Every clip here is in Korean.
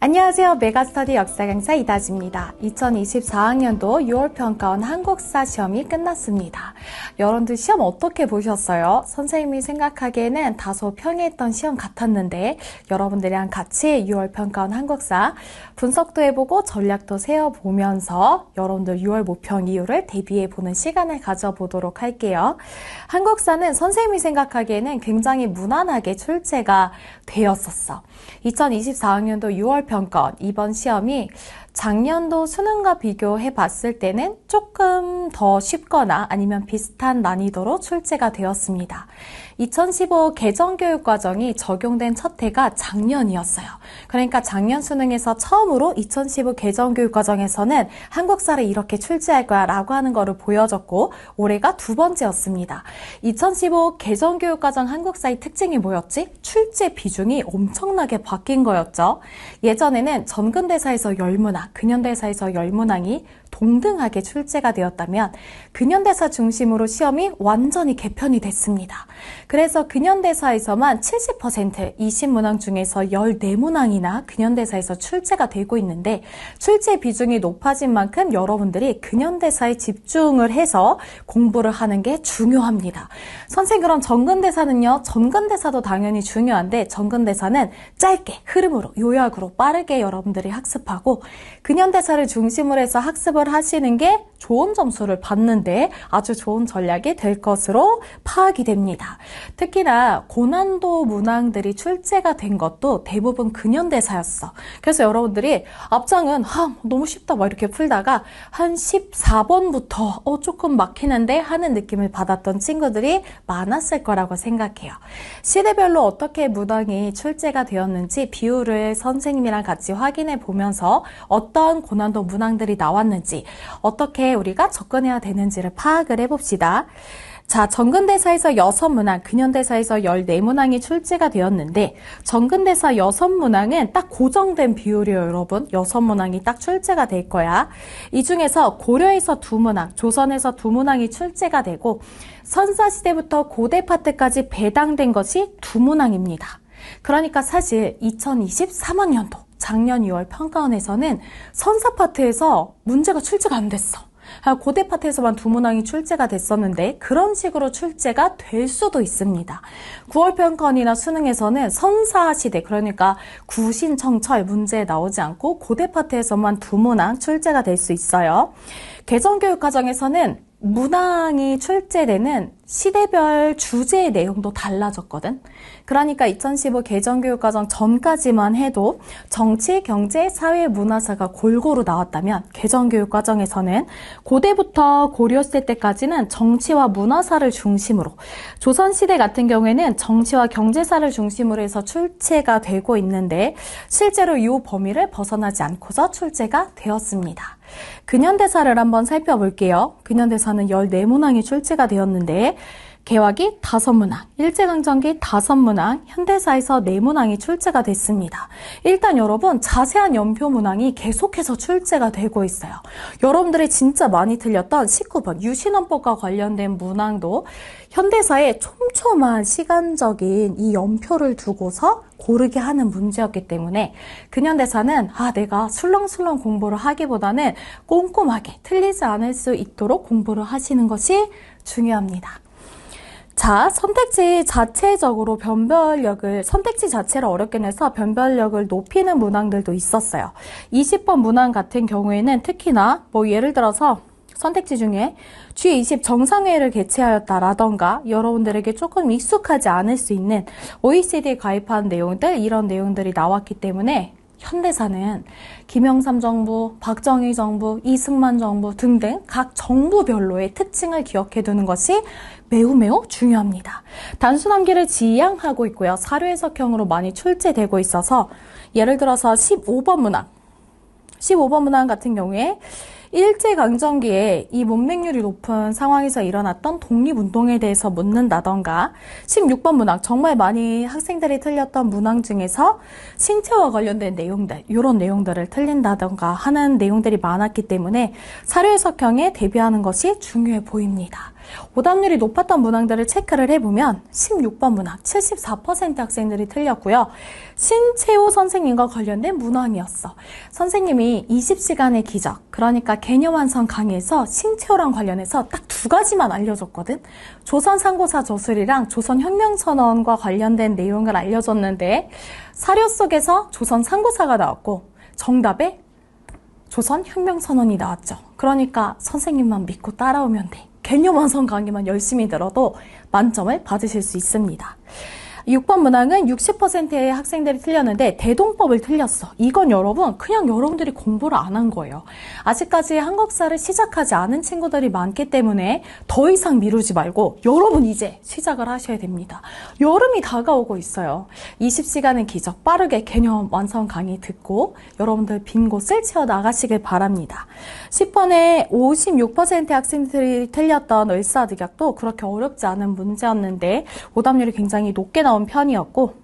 안녕하세요. 메가스터디 역사 강사 이다지입니다. 2024학년도 6월 평가원 한국사 시험이 끝났습니다. 여러분들 시험 어떻게 보셨어요? 선생님이 생각하기에는 다소 평이했던 시험 같았는데 여러분들이랑 같이 6월 평가원 한국사 분석도 해보고 전략도 세어보면서 여러분들 6월 모평 이유를 대비해보는 시간을 가져보도록 할게요. 한국사는 선생님이 생각하기에는 굉장히 무난하게 출제가 되었었어. 2024학년도 6월 평가원 이번 시험이 작년도 수능과 비교해 봤을 때는 조금 더 쉽거나 아니면 비슷한 난이도로 출제가 되었습니다. 2015 개정교육과정이 적용된 첫 해가 작년이었어요. 그러니까 작년 수능에서 처음으로 2015 개정교육과정에서는 한국사를 이렇게 출제할 거야 라고 하는 거를 보여줬고 올해가 두 번째였습니다. 2015 개정교육과정 한국사의 특징이 뭐였지? 출제 비중이 엄청나게 바뀐 거였죠. 예전에는 전근대사에서 열문학 근현대사에서 열문왕이 동등하게 출제가 되었다면 근현대사 중심으로 시험이 완전히 개편이 됐습니다. 그래서 근현대사에서만 70% 20문항 중에서 14문항이나 근현대사에서 출제가 되고 있는데 출제 비중이 높아진 만큼 여러분들이 근현대사에 집중을 해서 공부를 하는 게 중요합니다. 선생님 그럼 전근대사는요? 전근대사도 당연히 중요한데 전근대사는 짧게 흐름으로 요약으로 빠르게 여러분들이 학습하고 근현대사를 중심으로 해서 학습을 학습을 하시는 게 좋은 점수를 받는데 아주 좋은 전략이 될 것으로 파악이 됩니다. 특히나 고난도 문항들이 출제가 된 것도 대부분 근현대사였어. 그래서 여러분들이 앞장은 아, 너무 쉽다 막 이렇게 풀다가 한 14번부터 어, 조금 막히는데 하는 느낌을 받았던 친구들이 많았을 거라고 생각해요. 시대별로 어떻게 문항이 출제가 되었는지 비율을 선생님이랑 같이 확인해 보면서 어떤 고난도 문항들이 나왔는지 되는지 어떻게 우리가 접근해야 되는지를 파악을 해봅시다. 자, 정근대사에서 6문항, 근현대사에서 14문항이 출제가 되었는데 정근대사 6문항은 딱 고정된 비율이에요, 여러분. 6문항이 딱 출제가 될 거야. 이 중에서 고려에서 2문항, 조선에서 2문항이 출제가 되고 선사시대부터 고대 파트까지 배당된 것이 2문항입니다. 그러니까 사실 2023학년도 작년 2월 평가원에서는 선사 파트에서 문제가 출제가 안 됐어. 아, 고대 파트에서만 두 문항이 출제가 됐었는데 그런 식으로 출제가 될 수도 있습니다. 9월 평가원이나 수능에서는 선사 시대 그러니까 구신청철 문제 나오지 않고 고대 파트에서만 두 문항 출제가 될 수 있어요. 개정교육 과정에서는 문항이 출제되는 시대별 주제의 내용도 달라졌거든. 그러니까 2015 개정교육과정 전까지만 해도 정치, 경제, 사회, 문화사가 골고루 나왔다면 개정교육과정에서는 고대부터 고려 시대 때까지는 정치와 문화사를 중심으로 조선시대 같은 경우에는 정치와 경제사를 중심으로 해서 출제가 되고 있는데 실제로 이 범위를 벗어나지 않고서 출제가 되었습니다. 근현대사를 한번 살펴볼게요. 근현대사는 14문항이 출제가 되었는데 개화기 다섯 문항, 일제강점기 다섯 문항, 현대사에서 네 문항이 출제가 됐습니다. 일단 여러분 자세한 연표 문항이 계속해서 출제가 되고 있어요. 여러분들이 진짜 많이 틀렸던 19번 유신헌법과 관련된 문항도 현대사의 촘촘한 시간적인 이 연표를 두고서 고르게 하는 문제였기 때문에 근현대사는 아 내가 술렁술렁 공부를 하기보다는 꼼꼼하게 틀리지 않을 수 있도록 공부를 하시는 것이 중요합니다. 자, 선택지 자체적으로 변별력을, 선택지 자체를 어렵게 내서 변별력을 높이는 문항들도 있었어요. 20번 문항 같은 경우에는 특히나, 뭐 예를 들어서 선택지 중에 G20 정상회의를 개최하였다라던가 여러분들에게 조금 익숙하지 않을 수 있는 OECD 가입한 내용들, 이런 내용들이 나왔기 때문에 현대사는 김영삼 정부, 박정희 정부, 이승만 정부 등등 각 정부별로의 특징을 기억해두는 것이 매우 매우 중요합니다. 단순함기를 지양하고 있고요. 사료해석형으로 많이 출제되고 있어서 예를 들어서 15번 문항, 15번 문항 같은 경우에 일제강점기에 이 문맹률이 높은 상황에서 일어났던 독립운동에 대해서 묻는다던가 16번 문항 정말 많이 학생들이 틀렸던 문항 중에서 신체와 관련된 내용들 이런 내용들을 틀린다던가 하는 내용들이 많았기 때문에 사료해석형에 대비하는 것이 중요해 보입니다. 오답률이 높았던 문항들을 체크를 해보면 16번 문항 74% 학생들이 틀렸고요. 신채호 선생님과 관련된 문항이었어. 선생님이 20시간의 기적, 그러니까 개념 완성 강의에서 신채호랑 관련해서 딱 두 가지만 알려줬거든. 조선 상고사 저술이랑 조선 혁명 선언과 관련된 내용을 알려줬는데 사료 속에서 조선 상고사가 나왔고 정답에 조선 혁명 선언이 나왔죠. 그러니까 선생님만 믿고 따라오면 돼. 개념 완성 강의만 열심히 들어도 만점을 받으실 수 있습니다. 6번 문항은 60%의 학생들이 틀렸는데 대동법을 틀렸어. 이건 여러분 그냥 여러분들이 공부를 안 한 거예요. 아직까지 한국사를 시작하지 않은 친구들이 많기 때문에 더 이상 미루지 말고 여러분 이제 시작을 하셔야 됩니다. 여름이 다가오고 있어요. 2 0시간은 기적 빠르게 개념 완성 강의 듣고 여러분들 빈 곳을 채워 나가시길 바랍니다. 10번에 56%의 학생들이 틀렸던 을사득약도 그렇게 어렵지 않은 문제였는데 오답률이 굉장히 높게 나온 가까운 편이었고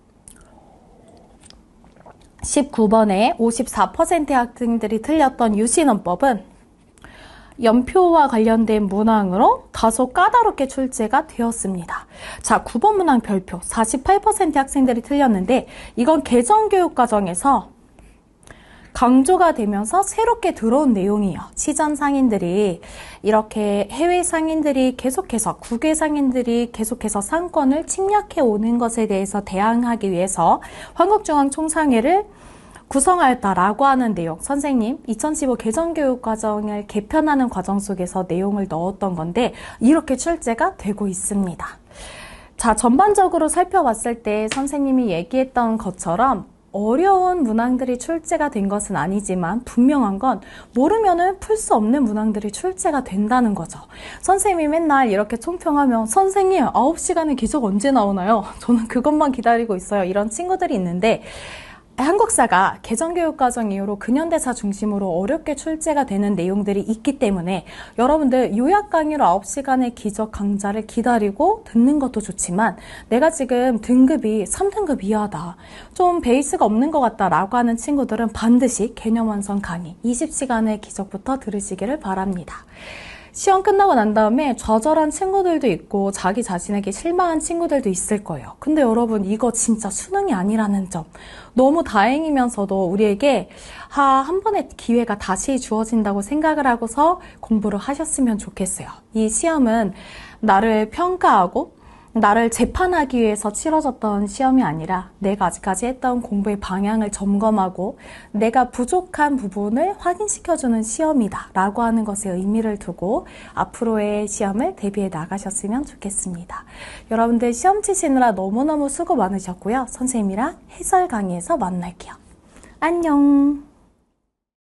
19번에 54%의 학생들이 틀렸던 유신원법은 연표와 관련된 문항으로 다소 까다롭게 출제가 되었습니다. 자, 9번 문항 별표 48%의 학생들이 틀렸는데 이건 개정교육 과정에서 강조가 되면서 새롭게 들어온 내용이에요. 시전 상인들이 이렇게 해외 상인들이 계속해서 국외 상인들이 계속해서 상권을 침략해 오는 것에 대해서 대항하기 위해서 한국중앙 총상회를 구성하였다라고 하는 내용 선생님 2015 개정교육 과정을 개편하는 과정 속에서 내용을 넣었던 건데 이렇게 출제가 되고 있습니다. 자 전반적으로 살펴봤을 때 선생님이 얘기했던 것처럼 어려운 문항들이 출제가 된 것은 아니지만 분명한 건모르면풀 수 없는 문항들이 출제가 된다는 거죠. 선생님이 맨날 이렇게 총평하면 선생님 9시간에 기적 언제 나오나요? 저는 그것만 기다리고 있어요. 이런 친구들이 있는데 한국사가 개정교육과정 이후로 근현대사 중심으로 어렵게 출제가 되는 내용들이 있기 때문에 여러분들 요약 강의로 9시간의 기적 강좌를 기다리고 듣는 것도 좋지만 내가 지금 등급이 3등급 이하다 좀 베이스가 없는 것 같다 라고 하는 친구들은 반드시 개념 완성 강의 20시간의 기적부터 들으시기를 바랍니다. 시험 끝나고 난 다음에 좌절한 친구들도 있고 자기 자신에게 실망한 친구들도 있을 거예요. 근데 여러분 이거 진짜 수능이 아니라는 점 너무 다행이면서도 우리에게 아, 한 번의 기회가 다시 주어진다고 생각을 하고서 공부를 하셨으면 좋겠어요. 이 시험은 나를 평가하고 나를 재판하기 위해서 치러졌던 시험이 아니라 내가 아직까지 했던 공부의 방향을 점검하고 내가 부족한 부분을 확인시켜주는 시험이다 라고 하는 것에 의미를 두고 앞으로의 시험을 대비해 나가셨으면 좋겠습니다. 여러분들 시험 치시느라 너무너무 수고 많으셨고요. 선생님이랑 해설 강의에서 만날게요. 안녕!